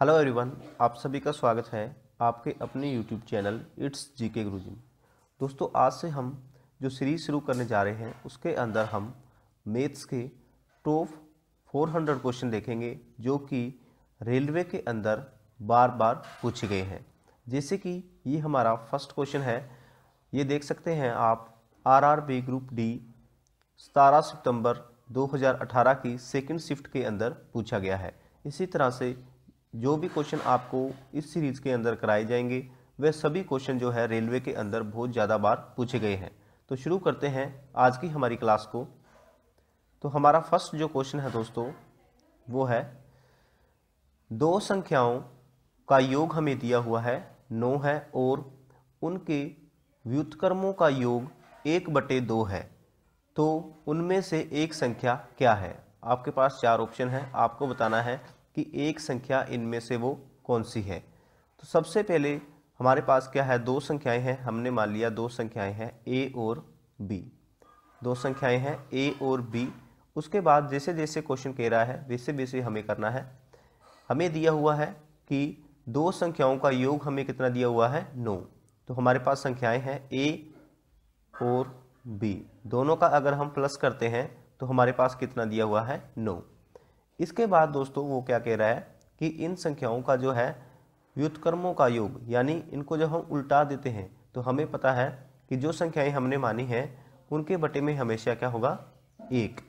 Hello everyone आप सभी का स्वागत है आपके अपने यूट्यूब चैनल इट्स जी के गुरुजी दोस्तों आज से हम जो सीरीज शुरू करने जा रहे हैं उसके अंदर हम मेथ्स के टॉप 400 क्वेश्चन देखेंगे जो कि रेलवे के अंदर बार बार पूछे गए हैं जैसे कि ये हमारा फर्स्ट क्वेश्चन है ये देख सकते हैं आप आरआरबी ग्रुप डी सतारह सितंबर 2018 की सेकंड शिफ्ट के अंदर पूछा गया है इसी तरह से जो भी क्वेश्चन आपको इस सीरीज़ के अंदर कराए जाएंगे वह सभी क्वेश्चन जो है रेलवे के अंदर बहुत ज़्यादा बार पूछे गए हैं तो शुरू करते हैं आज की हमारी क्लास को तो हमारा फर्स्ट जो क्वेश्चन है दोस्तों वो है दो संख्याओं का योग हमें दिया हुआ है नौ है और उनके व्युतकर्मों का योग एक बटे दो है तो उनमें से एक संख्या क्या है आपके पास चार ऑप्शन है आपको बताना है कि एक संख्या इनमें से वो कौन सी है तो सबसे पहले हमारे पास क्या है दो संख्याएं हैं हमने मान लिया दो संख्याएं हैं ए और बी दो संख्याएं हैं ए और बी उसके बाद जैसे जैसे क्वेश्चन कह रहा है वैसे वैसे हमें करना है हमें दिया हुआ है कि दो संख्याओं का योग हमें कितना दिया हुआ है नौ तो हमारे पास संख्याएं हैं ए और बी दोनों का अगर हम प्लस करते हैं तो हमारे पास कितना दिया हुआ है नौ इसके बाद दोस्तों वो क्या कह रहा है कि इन संख्याओं का जो है व्युतकर्मों का योग यानी इनको जब हम उल्टा देते हैं तो हमें पता है कि जो संख्याएं हमने मानी हैं उनके बटे में हमेशा क्या होगा एक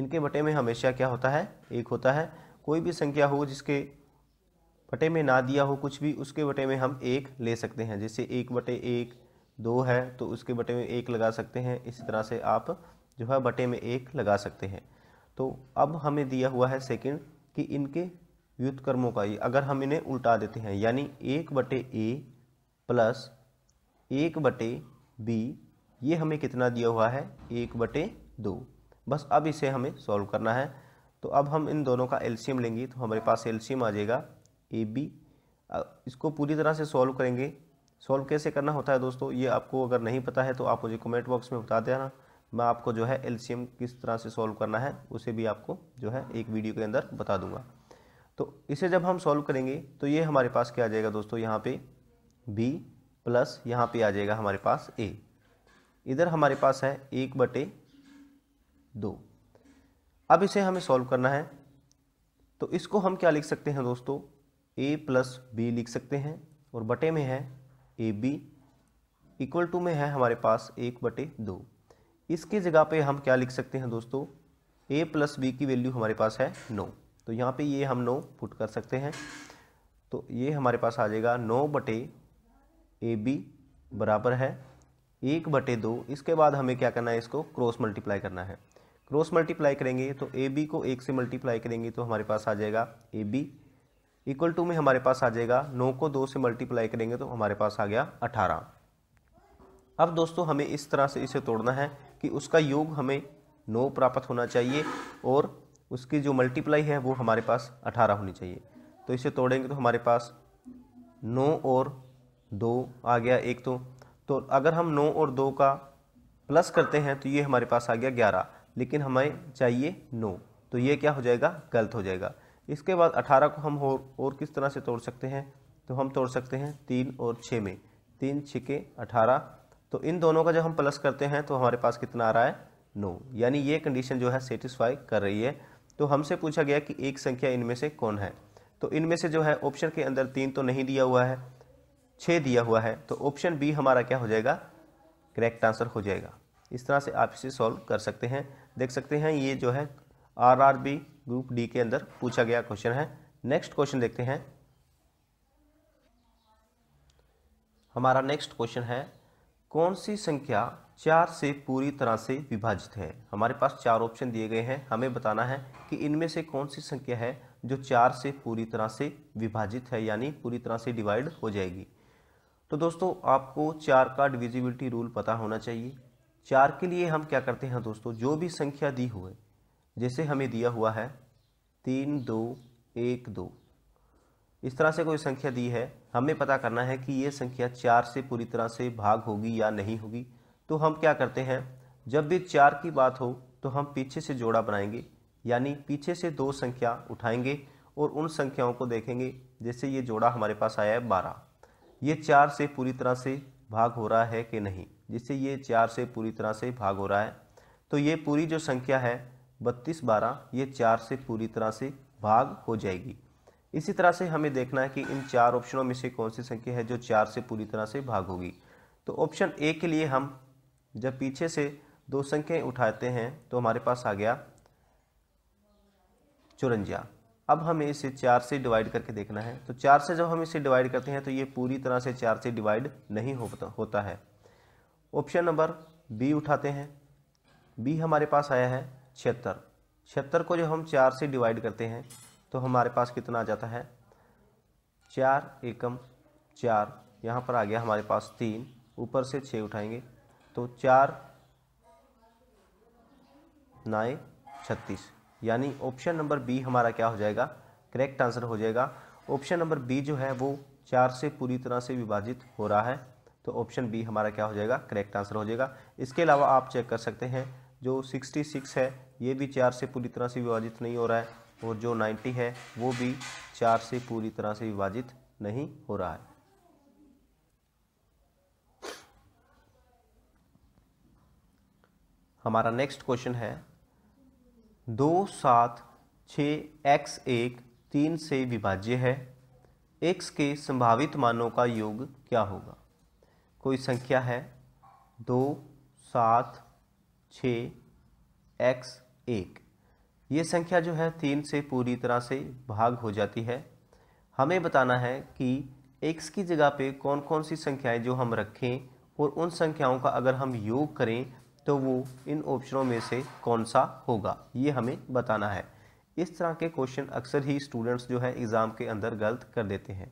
इनके बटे में हमेशा क्या होता है एक होता है कोई भी संख्या हो जिसके बटे में ना दिया हो कुछ भी उसके बटे में हम एक ले सकते हैं जैसे एक बटे एक दो है तो उसके बटे में एक लगा सकते हैं इसी तरह से आप जो है बटे में एक लगा सकते हैं तो अब हमें दिया हुआ है सेकंड कि इनके व्युतकर्मों का ये अगर हम इन्हें उल्टा देते हैं यानी एक बटे ए प्लस एक बटे बी ये हमें कितना दिया हुआ है एक बटे दो बस अब इसे हमें सॉल्व करना है तो अब हम इन दोनों का एल्शियम लेंगे तो हमारे पास एल्शियम आ जाएगा ए बी इसको पूरी तरह से सॉल्व करेंगे सॉल्व कैसे करना होता है दोस्तों ये आपको अगर नहीं पता है तो आप मुझे कमेंट बॉक्स में बता देना मैं आपको जो है एलसीएम किस तरह से सॉल्व करना है उसे भी आपको जो है एक वीडियो के अंदर बता दूंगा तो इसे जब हम सॉल्व करेंगे तो ये हमारे पास क्या आ जाएगा दोस्तों यहाँ पे बी प्लस यहाँ पे आ जाएगा हमारे पास ए इधर हमारे पास है एक बटे दो अब इसे हमें सॉल्व करना है तो इसको हम क्या लिख सकते हैं दोस्तों ए प्लस बी लिख सकते हैं और बटे में है ए बी इक्वल टू में है हमारे पास एक बटे दो इसकी जगह पे हम क्या लिख सकते हैं दोस्तों ए प्लस बी की वैल्यू हमारे पास है नौ तो यहाँ पे ये हम नौ पुट कर सकते हैं तो ये हमारे पास आ जाएगा नौ बटे ए बी बराबर है एक बटे दो इसके बाद हमें क्या करना है इसको क्रॉस मल्टीप्लाई करना है क्रॉस मल्टीप्लाई करेंगे तो ए बी को एक से मल्टीप्लाई करेंगे तो हमारे पास आ जाएगा ए बी इक्वल टू में हमारे पास आ जाएगा नौ को दो से मल्टीप्लाई करेंगे तो हमारे पास आ गया अठारह अब दोस्तों हमें इस तरह से इसे तोड़ना है कि उसका योग हमें नौ प्राप्त होना चाहिए और उसकी जो मल्टीप्लाई है वो हमारे पास अठारह होनी चाहिए तो इसे तोड़ेंगे तो हमारे पास नौ और दो आ गया एक तो तो अगर हम नौ और दो का प्लस करते हैं तो ये हमारे पास आ गया ग्यारह लेकिन हमें चाहिए नौ तो ये क्या हो जाएगा गलत हो जाएगा इसके बाद अठारह को हम और, और किस तरह से तोड़ सकते हैं तो हम तोड़ सकते हैं तीन और छः में तीन छिके अठारह तो इन दोनों का जब हम प्लस करते हैं तो हमारे पास कितना आ रहा है नो no. यानी ये कंडीशन जो है सेटिस्फाई कर रही है तो हमसे पूछा गया कि एक संख्या इनमें से कौन है तो इनमें से जो है ऑप्शन के अंदर तीन तो नहीं दिया हुआ है छः दिया हुआ है तो ऑप्शन बी हमारा क्या हो जाएगा करेक्ट आंसर हो जाएगा इस तरह से आप इसे सॉल्व कर सकते हैं देख सकते हैं ये जो है R R B group D के अंदर पूछा गया क्वेश्चन है नेक्स्ट क्वेश्चन देखते हैं हमारा नेक्स्ट क्वेश्चन है कौन सी संख्या चार से पूरी तरह से विभाजित है हमारे पास चार ऑप्शन दिए गए हैं हमें बताना है कि इनमें से कौन सी संख्या है जो चार से पूरी तरह से विभाजित है यानी पूरी तरह से डिवाइड हो जाएगी तो दोस्तों आपको चार का डिविजिबिलिटी रूल पता होना चाहिए चार के लिए हम क्या करते हैं दोस्तों जो भी संख्या दी हुए जैसे हमें दिया हुआ है तीन दो एक दो इस तरह से कोई संख्या दी है हमें पता करना है कि ये संख्या चार से पूरी तरह से भाग होगी या नहीं होगी तो हम क्या करते हैं जब भी चार की बात हो तो हम पीछे से जोड़ा बनाएंगे यानी पीछे से दो संख्या उठाएंगे और उन संख्याओं को देखेंगे जैसे ये जोड़ा हमारे पास आया है बारह ये चार से पूरी तरह से भाग हो रहा है कि नहीं जिससे ये चार से पूरी तरह से भाग हो रहा है तो ये पूरी जो संख्या है बत्तीस बारह ये चार से पूरी तरह से भाग हो जाएगी इसी तरह से हमें देखना है कि इन चार ऑप्शनों में से कौन सी संख्या है जो चार से पूरी तरह से भाग होगी तो ऑप्शन ए के लिए हम जब पीछे से दो संख्याएं उठाते हैं तो हमारे पास आ गया चुरंजा अब हमें इसे चार से डिवाइड करके देखना है तो चार से जब हम इसे डिवाइड करते हैं तो ये पूरी तरह से चार से डिवाइड नहीं होता है ऑप्शन नंबर बी उठाते हैं बी हमारे पास आया है छिहत्तर छिहत्तर को जब हम चार से डिवाइड करते हैं तो हमारे पास कितना आ जाता है चार एकम चार यहाँ पर आ गया हमारे पास तीन ऊपर से छः उठाएंगे तो चार नाए छत्तीस यानी ऑप्शन नंबर बी हमारा क्या हो जाएगा करेक्ट आंसर हो जाएगा ऑप्शन नंबर बी जो है वो चार से पूरी तरह से विभाजित हो रहा है तो ऑप्शन बी हमारा क्या हो जाएगा करेक्ट आंसर हो जाएगा इसके अलावा आप चेक कर सकते हैं जो सिक्सटी सिक्स है ये भी चार से पूरी तरह से विभाजित नहीं हो रहा है और जो 90 है वो भी चार से पूरी तरह से विभाजित नहीं हो रहा है हमारा नेक्स्ट क्वेश्चन है दो सात छ एक्स एक तीन से विभाज्य है एक्स के संभावित मानों का योग क्या होगा कोई संख्या है दो सात छ एक्स एक ये संख्या जो है तीन से पूरी तरह से भाग हो जाती है हमें बताना है कि एक्स की जगह पे कौन कौन सी संख्याएं जो हम रखें और उन संख्याओं का अगर हम योग करें तो वो इन ऑप्शनों में से कौन सा होगा ये हमें बताना है इस तरह के क्वेश्चन अक्सर ही स्टूडेंट्स जो है एग्ज़ाम के अंदर गलत कर देते हैं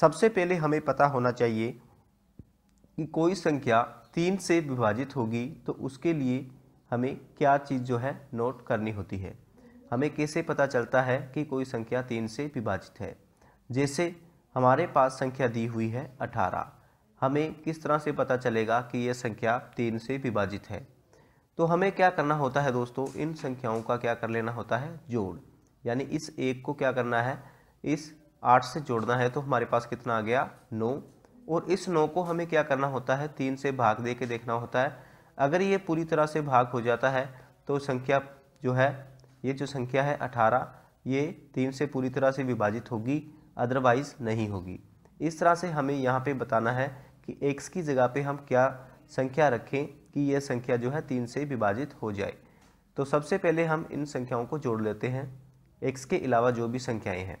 सबसे पहले हमें पता होना चाहिए कि कोई संख्या तीन से विभाजित होगी तो उसके लिए हमें क्या चीज़ जो है नोट करनी होती है हमें कैसे पता चलता है कि कोई संख्या तीन से विभाजित है जैसे हमारे पास संख्या दी हुई है अठारह हमें किस तरह से पता चलेगा कि यह संख्या तीन से विभाजित है तो हमें क्या करना होता है दोस्तों इन संख्याओं का क्या कर लेना होता है जोड़ यानी इस एक को क्या करना है इस आठ से जोड़ना है तो हमारे पास कितना आ गया नौ और इस नौ को हमें क्या करना होता है तीन से भाग दे के देखना होता है अगर ये पूरी तरह से भाग हो जाता है तो संख्या जो है ये जो संख्या है अठारह ये तीन से पूरी तरह से विभाजित होगी अदरवाइज़ नहीं होगी इस तरह से हमें यहाँ पे बताना है कि एक्स की जगह पे हम क्या संख्या रखें कि यह संख्या जो है तीन से विभाजित हो जाए तो सबसे पहले हम इन संख्याओं को जोड़ लेते हैं एक्स के अलावा जो भी संख्याएं हैं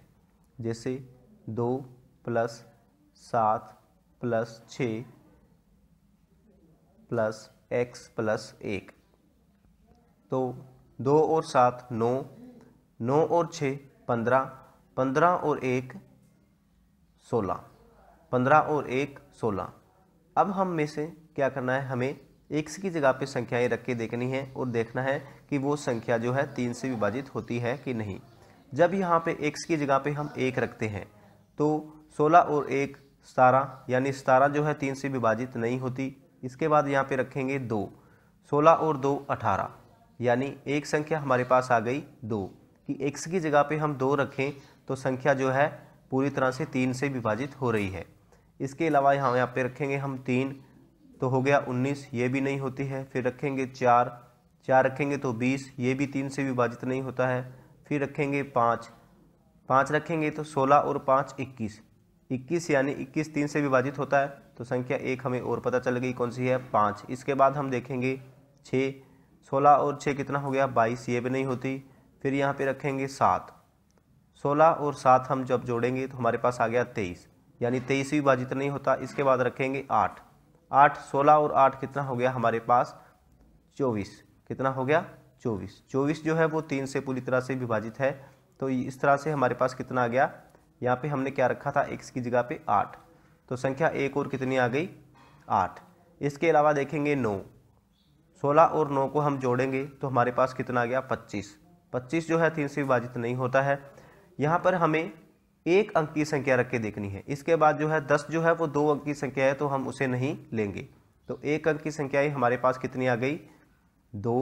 जैसे दो प्लस सात प्लस छ प्लस एक्स प्लस एक तो दो और सात नौ नौ और छः पंद्रह पंद्रह और एक सोलह पंद्रह और एक सोलह अब हम में से क्या करना है हमें एक्स की जगह पे संख्याएं रख के देखनी है और देखना है कि वो संख्या जो है तीन से विभाजित होती है कि नहीं जब यहाँ पे एक्स की जगह पे हम एक रखते हैं तो सोलह और एक सतारह यानी सतारह जो है तीन से विभाजित नहीं होती इसके बाद यहाँ पे रखेंगे दो सोलह और दो अठारह यानी एक संख्या हमारे पास आ गई दो कि एक्स की जगह पे हम दो रखें तो संख्या जो है पूरी तरह से तीन से विभाजित हो रही है इसके अलावा यहाँ यहाँ पे रखेंगे हम तीन तो हो गया उन्नीस ये भी नहीं होती है फिर रखेंगे चार चार रखेंगे तो बीस ये भी तीन से विभाजित नहीं होता है फिर रखेंगे पाँच पाँच रखेंगे तो सोलह और पाँच इक्कीस इक्कीस यानी इक्कीस तीन से विभाजित होता है तो संख्या एक हमें और पता चल गई कौन सी है पाँच इसके बाद हम देखेंगे छः सोलह और छः कितना हो गया बाईस ये भी नहीं होती फिर यहाँ पे रखेंगे सात सोलह और सात हम जब जोड़ेंगे तो हमारे पास आ गया तेईस यानी तेईस भी विभाजित नहीं होता इसके बाद रखेंगे आठ आठ सोलह और आठ कितना हो गया हमारे पास चौबीस कितना हो गया चौबीस चौबीस जो है वो तीन से पूरी तरह से विभाजित है तो इस तरह से हमारे पास कितना आ गया यहाँ पे हमने क्या रखा था एक्स की जगह पे आठ तो संख्या एक और कितनी आ गई आठ इसके अलावा देखेंगे नौ सोलह और नौ को हम जोड़ेंगे तो हमारे पास कितना आ गया पच्चीस पच्चीस जो है तीन से विभाजित नहीं होता है यहाँ पर हमें एक अंक की संख्या रख के देखनी है इसके बाद जो है दस जो है वो दो अंक की संख्या है तो हम उसे नहीं लेंगे तो एक अंक की संख्या ही हमारे पास कितनी आ गई दो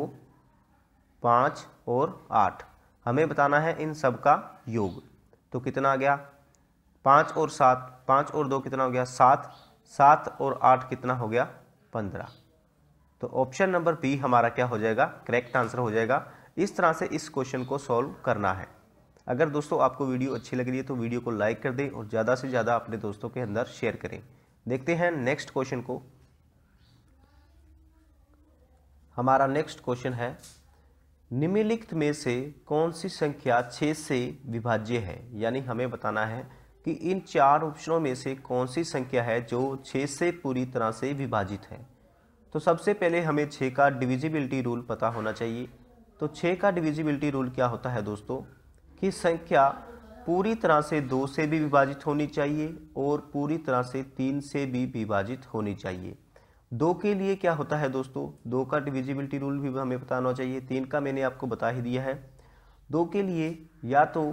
पाँच और आठ हमें बताना है इन सब का योग तो कितना आ गया पाँच और सात पाँच और दो कितना हो गया सात सात और आठ कितना हो गया पंद्रह तो ऑप्शन नंबर बी हमारा क्या हो जाएगा करेक्ट आंसर हो जाएगा इस तरह से इस क्वेश्चन को सॉल्व करना है अगर दोस्तों आपको वीडियो अच्छी लग रही है तो वीडियो को लाइक कर दें और ज़्यादा से ज़्यादा अपने दोस्तों के अंदर शेयर करें देखते हैं नेक्स्ट क्वेश्चन को हमारा नेक्स्ट क्वेश्चन है निम्नलिखित में से कौन सी संख्या छः से विभाज्य है यानी हमें बताना है कि इन चार ऑप्शनों में से कौन सी संख्या है जो छः से पूरी तरह से विभाजित है तो सबसे पहले हमें छः का डिविजिबिलिटी रूल पता होना चाहिए तो छः का डिविजिबिलिटी रूल क्या होता है दोस्तों कि संख्या पूरी तरह से दो से भी विभाजित होनी चाहिए और पूरी तरह से तीन से भी विभाजित होनी चाहिए दो के लिए क्या होता है दोस्तों दो का डिविजिबिलिटी रूल भी हमें पता होना चाहिए तीन का मैंने आपको बता ही दिया है दो के लिए या तो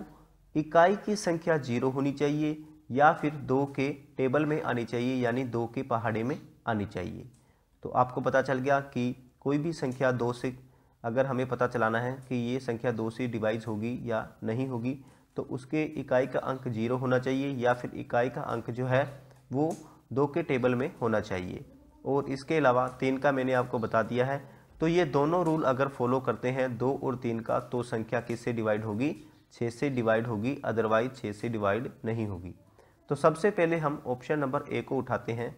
इकाई की संख्या जीरो होनी चाहिए या फिर दो के टेबल में आनी चाहिए यानी दो के पहाड़े में आनी चाहिए तो आपको पता चल गया कि कोई भी संख्या दो से अगर हमें पता चलाना है कि ये संख्या दो से डिवाइज होगी या नहीं होगी तो उसके इकाई का अंक जीरो होना चाहिए या फिर इकाई का अंक जो है वो दो के टेबल में होना चाहिए और इसके अलावा तीन का मैंने आपको बता दिया है तो ये दोनों रूल अगर फॉलो करते हैं दो और तीन का तो संख्या किससे डिवाइड होगी छः से डिवाइड होगी अदरवाइज छः से डिवाइड नहीं होगी तो सबसे पहले हम ऑप्शन नंबर ए को उठाते हैं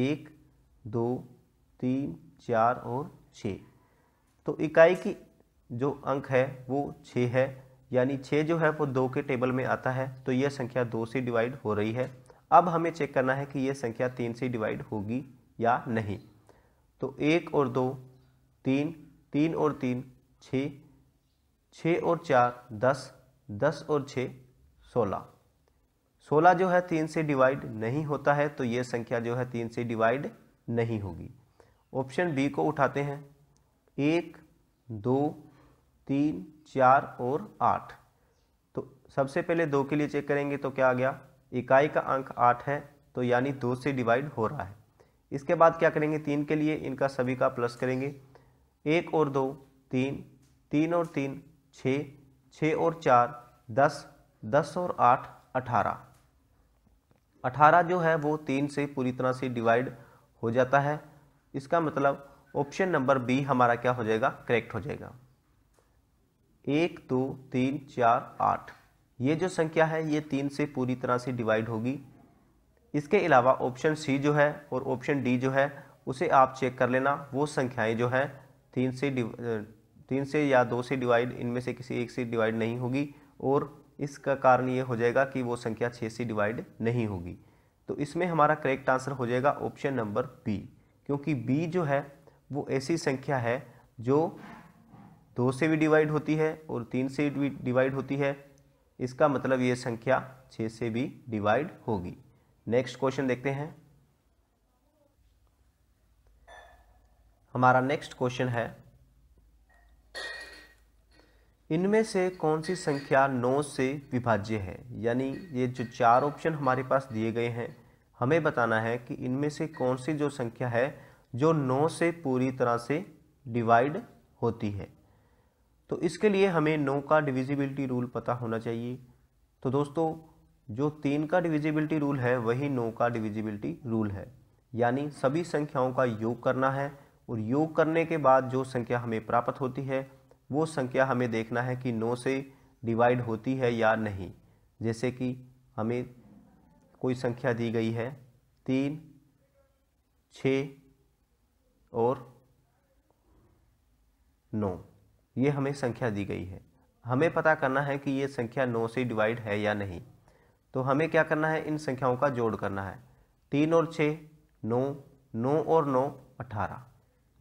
एक दो तीन चार और छः तो इकाई की जो अंक है वो छः है यानी छः जो है वो दो के टेबल में आता है तो यह संख्या दो से डिवाइड हो रही है अब हमें चेक करना है कि यह संख्या तीन से डिवाइड होगी या नहीं तो एक और दो तीन तीन और तीन छः छः और चार दस दस और छः सोलह सोलह जो है तीन से डिवाइड नहीं होता है तो ये संख्या जो है तीन से डिवाइड नहीं होगी ऑप्शन बी को उठाते हैं एक दो तीन चार और आठ तो सबसे पहले दो के लिए चेक करेंगे तो क्या आ गया इकाई का अंक आठ है तो यानी दो से डिवाइड हो रहा है इसके बाद क्या करेंगे तीन के लिए इनका सभी का प्लस करेंगे एक और दो तीन तीन और तीन छः छः और चार दस दस और आठ अठारह अठारह जो है वो तीन से पूरी तरह से डिवाइड हो जाता है इसका मतलब ऑप्शन नंबर बी हमारा क्या हो जाएगा करेक्ट हो जाएगा एक दो तो, तीन चार आठ ये जो संख्या है ये तीन से पूरी तरह से डिवाइड होगी इसके अलावा ऑप्शन सी जो है और ऑप्शन डी जो है उसे आप चेक कर लेना वो संख्याएं जो है तीन से तीन से या दो से डिवाइड इनमें से किसी एक से डिवाइड नहीं होगी और इसका कारण ये हो जाएगा कि वो संख्या छः से डिवाइड नहीं होगी तो इसमें हमारा करेक्ट आंसर हो जाएगा ऑप्शन नंबर बी क्योंकि बी जो है वो ऐसी संख्या है जो दो से भी डिवाइड होती है और तीन से भी डिवाइड होती है इसका मतलब ये संख्या छः से भी डिवाइड होगी नेक्स्ट क्वेश्चन देखते हैं हमारा नेक्स्ट क्वेश्चन है इनमें से कौन सी संख्या नौ से विभाज्य है यानी ये जो चार ऑप्शन हमारे पास दिए गए हैं हमें बताना है कि इनमें से कौन सी जो संख्या है जो नौ से पूरी तरह से डिवाइड होती है तो इसके लिए हमें नौ का डिविजिबिलिटी रूल पता होना चाहिए तो दोस्तों जो तीन का डिविजिबिलिटी रूल है वही नौ का डिविजिबिलिटी रूल है यानी सभी संख्याओं का योग करना है और योग करने के बाद जो संख्या हमें प्राप्त होती है वो संख्या हमें देखना है कि नौ से डिवाइड होती है या नहीं जैसे कि हमें कोई संख्या दी गई है तीन छ और नौ ये हमें संख्या दी गई है हमें पता करना है कि ये संख्या नौ से डिवाइड है या नहीं तो हमें क्या करना है इन संख्याओं का जोड़ करना है तीन और छः नौ नौ और नौ अठारह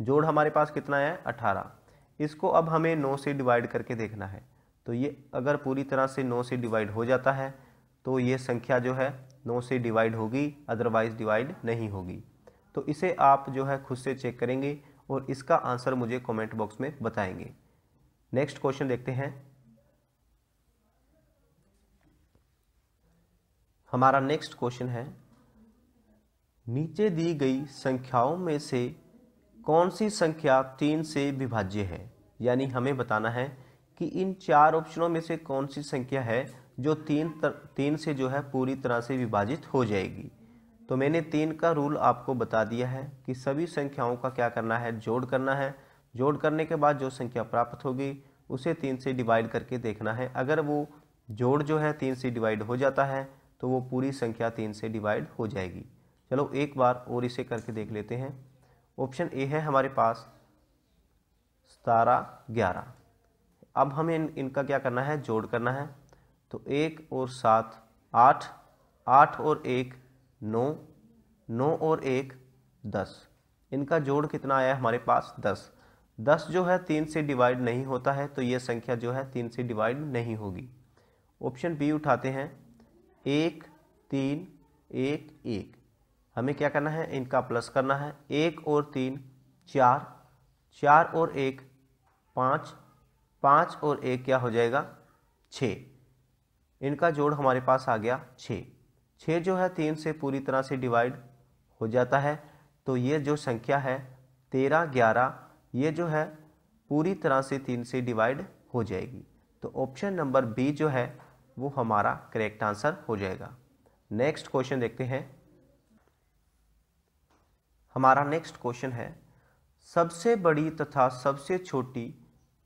जोड़ हमारे पास कितना है अठारह इसको अब हमें नौ से डिवाइड करके देखना है तो ये अगर पूरी तरह से नौ से डिवाइड हो जाता है तो ये संख्या जो है नौ से डिवाइड होगी अदरवाइज़ डिवाइड नहीं होगी तो इसे आप जो है खुद से चेक करेंगे और इसका आंसर मुझे कमेंट बॉक्स में बताएंगे नेक्स्ट क्वेश्चन देखते हैं हमारा नेक्स्ट क्वेश्चन है नीचे दी गई संख्याओं में से कौन सी संख्या तीन से विभाज्य है यानी हमें बताना है कि इन चार ऑप्शनों में से कौन सी संख्या है जो तीन तर, तीन से जो है पूरी तरह से विभाजित हो जाएगी तो मैंने तीन का रूल आपको बता दिया है कि सभी संख्याओं का क्या करना है जोड़ करना है जोड़ करने के बाद जो संख्या प्राप्त होगी उसे तीन से डिवाइड करके देखना है अगर वो जोड़ जो है तीन से डिवाइड हो जाता है तो वो पूरी संख्या तीन से डिवाइड हो जाएगी चलो एक बार और इसे करके देख लेते हैं ऑप्शन ए है हमारे पास सतारह ग्यारह अब हमें इन, इनका क्या करना है जोड़ करना है तो एक और सात आठ आठ और एक नौ नौ और एक दस इनका जोड़ कितना आया हमारे पास दस दस जो है तीन से डिवाइड नहीं होता है तो ये संख्या जो है तीन से डिवाइड नहीं होगी ऑप्शन बी उठाते हैं एक तीन एक एक हमें क्या करना है इनका प्लस करना है एक और तीन चार चार और एक पाँच पाँच और एक क्या हो जाएगा छः इनका जोड़ हमारे पास आ गया छः छः जो है तीन से पूरी तरह से डिवाइड हो जाता है तो ये जो संख्या है तेरह ग्यारह ये जो है पूरी तरह से तीन से डिवाइड हो जाएगी तो ऑप्शन नंबर बी जो है वो हमारा करेक्ट आंसर हो जाएगा नेक्स्ट क्वेश्चन देखते हैं हमारा नेक्स्ट क्वेश्चन है सबसे बड़ी तथा सबसे छोटी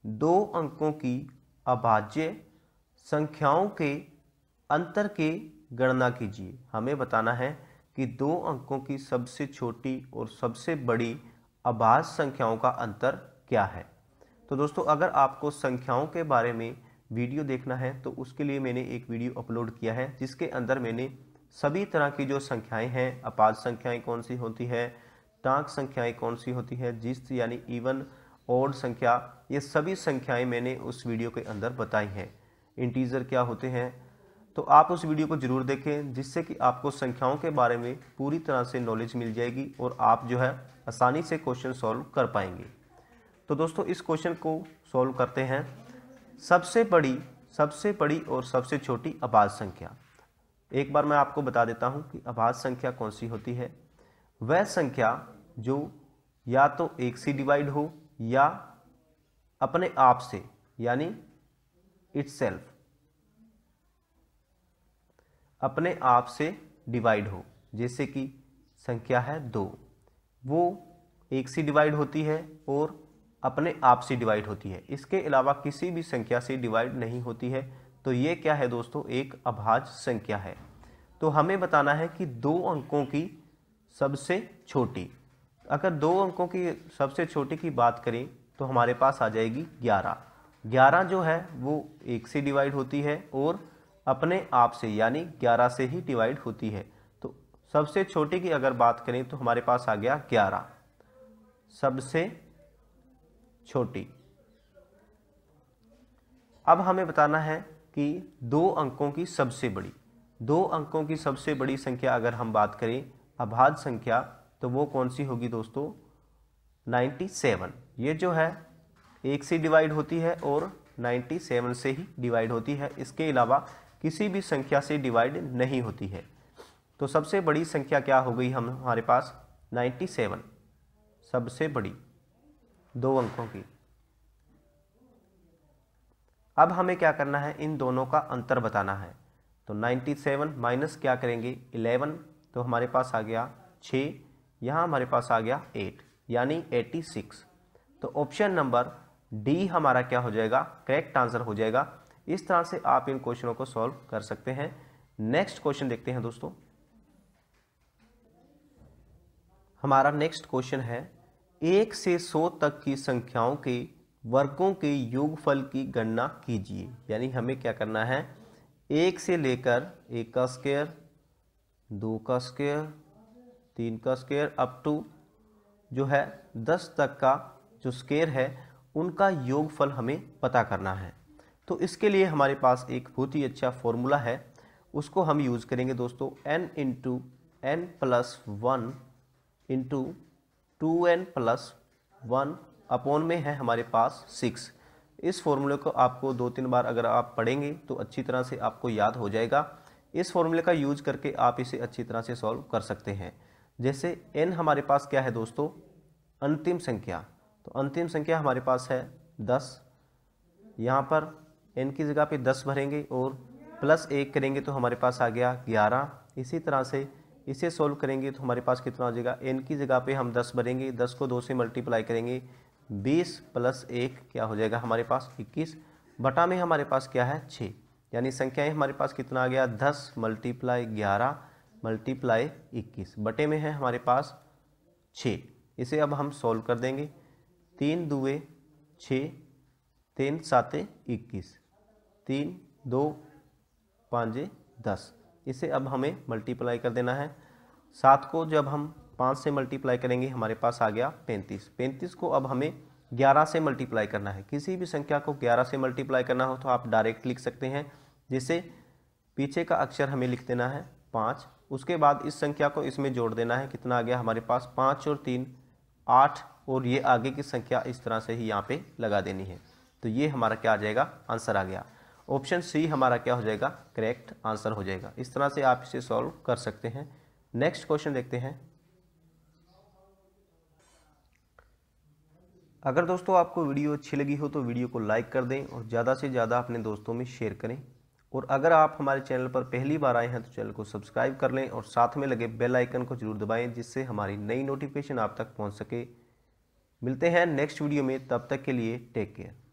दो अंकों की अभाज्य संख्याओं के अंतर के गणना कीजिए हमें बताना है कि दो अंकों की सबसे छोटी और सबसे बड़ी अभाज्य संख्याओं का अंतर क्या है तो दोस्तों अगर आपको संख्याओं के बारे में वीडियो देखना है तो उसके लिए मैंने एक वीडियो अपलोड किया है जिसके अंदर मैंने सभी तरह की जो संख्याएं हैं अपाज संख्याएं कौन सी होती है टाँक संख्याएं कौन सी होती है जिस यानी इवन और संख्या ये सभी संख्याएं मैंने उस वीडियो के अंदर बताई हैं इंटीजर क्या होते हैं तो आप उस वीडियो को ज़रूर देखें जिससे कि आपको संख्याओं के बारे में पूरी तरह से नॉलेज मिल जाएगी और आप जो है आसानी से क्वेश्चन सॉल्व कर पाएंगे तो दोस्तों इस क्वेश्चन को सॉल्व करते हैं सबसे बड़ी सबसे बड़ी और सबसे छोटी आबाद संख्या एक बार मैं आपको बता देता हूँ कि आबाद संख्या कौन सी होती है वह संख्या जो या तो एक से डिवाइड हो या अपने आप से यानी इट्सेल्फ अपने आप से डिवाइड हो जैसे कि संख्या है दो वो एक से डिवाइड होती है और अपने आप से डिवाइड होती है इसके अलावा किसी भी संख्या से डिवाइड नहीं होती है तो ये क्या है दोस्तों एक अभाज संख्या है तो हमें बताना है कि दो अंकों की सबसे छोटी अगर दो अंकों की सबसे छोटी की बात करें तो हमारे पास आ जाएगी ग्यारह ग्यारह जो है वो एक से डिवाइड होती है और अपने आप से यानी ग्यारह से ही डिवाइड होती है तो सबसे छोटी की अगर बात करें तो हमारे पास आ गया ग्यारह सबसे छोटी अब हमें बताना है कि दो अंकों की सबसे बड़ी दो अंकों की सबसे बड़ी संख्या अगर हम बात करें अभाज्य संख्या तो वो कौन सी होगी दोस्तों 97 ये जो है एक से डिवाइड होती है और 97 से ही डिवाइड होती है इसके अलावा किसी भी संख्या से डिवाइड नहीं होती है तो सबसे बड़ी संख्या क्या हो गई हम हमारे पास 97 सबसे बड़ी दो अंकों की अब हमें क्या करना है इन दोनों का अंतर बताना है तो 97 माइनस क्या करेंगे 11 तो हमारे पास आ गया छः यहाँ हमारे पास आ गया एट यानी एट्टी सिक्स तो ऑप्शन नंबर डी हमारा क्या हो जाएगा करेक्ट आंसर हो जाएगा इस तरह से आप इन क्वेश्चनों को सॉल्व कर सकते हैं नेक्स्ट क्वेश्चन देखते हैं दोस्तों हमारा नेक्स्ट क्वेश्चन है एक से सौ तक की संख्याओं के वर्गों के योगफल की गणना कीजिए यानी हमें क्या करना है एक से लेकर एक का स्केयर दो का स्केयर तीन का स्केयर अप टू जो है दस तक का जो स्केयर है उनका योगफल हमें पता करना है तो इसके लिए हमारे पास एक बहुत ही अच्छा फॉर्मूला है उसको हम यूज़ करेंगे दोस्तों n into n plus one into two n plus one upon में है हमारे पास सिक्स इस फॉर्मूले को आपको दो तीन बार अगर आप पढ़ेंगे तो अच्छी तरह से आपको याद हो जाएगा इस फॉर्मूले का यूज करके आप इसे अच्छी तरह से सॉल्व कर सकते हैं जैसे n हमारे पास क्या है दोस्तों अंतिम संख्या तो अंतिम संख्या हमारे पास है दस यहाँ पर n की जगह पे दस भरेंगे और प्लस एक करेंगे तो हमारे पास आ गया ग्यारह इसी तरह से इसे सोल्व करेंगे तो हमारे पास कितना हो जाएगा n की जगह पे हम दस भरेंगे दस को दो से मल्टीप्लाई करेंगे बीस प्लस एक क्या हो जाएगा हमारे पास इक्कीस बटा में हमारे पास क्या है छः यानी संख्याएं हमारे पास कितना आ गया दस मल्टीप्लाई ग्यारह मल्टीप्लाई इक्कीस बटे में है हमारे पास छः इसे अब हम सॉल्व कर देंगे तीन दुए छ तीन साते इक्कीस तीन दो पाँचे दस इसे अब हमें मल्टीप्लाई कर देना है सात को जब हम पाँच से मल्टीप्लाई करेंगे हमारे पास आ गया पैंतीस पैंतीस को अब हमें ग्यारह से मल्टीप्लाई करना है किसी भी संख्या को ग्यारह से मल्टीप्लाई करना हो तो आप डायरेक्ट लिख सकते हैं जिससे पीछे का अक्षर हमें लिख देना है पाँच उसके बाद इस संख्या को इसमें जोड़ देना है कितना आ गया हमारे पास पाँच और तीन आठ और ये आगे की संख्या इस तरह से ही यहाँ पे लगा देनी है तो ये हमारा क्या आ जाएगा आंसर आ गया ऑप्शन सी हमारा क्या हो जाएगा करेक्ट आंसर हो जाएगा इस तरह से आप इसे सॉल्व कर सकते हैं नेक्स्ट क्वेश्चन देखते हैं अगर दोस्तों आपको वीडियो अच्छी लगी हो तो वीडियो को लाइक कर दें और ज़्यादा से ज़्यादा अपने दोस्तों में शेयर करें और अगर आप हमारे चैनल पर पहली बार आए हैं तो चैनल को सब्सक्राइब कर लें और साथ में लगे बेल आइकन को जरूर दबाएं जिससे हमारी नई नोटिफिकेशन आप तक पहुंच सके मिलते हैं नेक्स्ट वीडियो में तब तक के लिए टेक केयर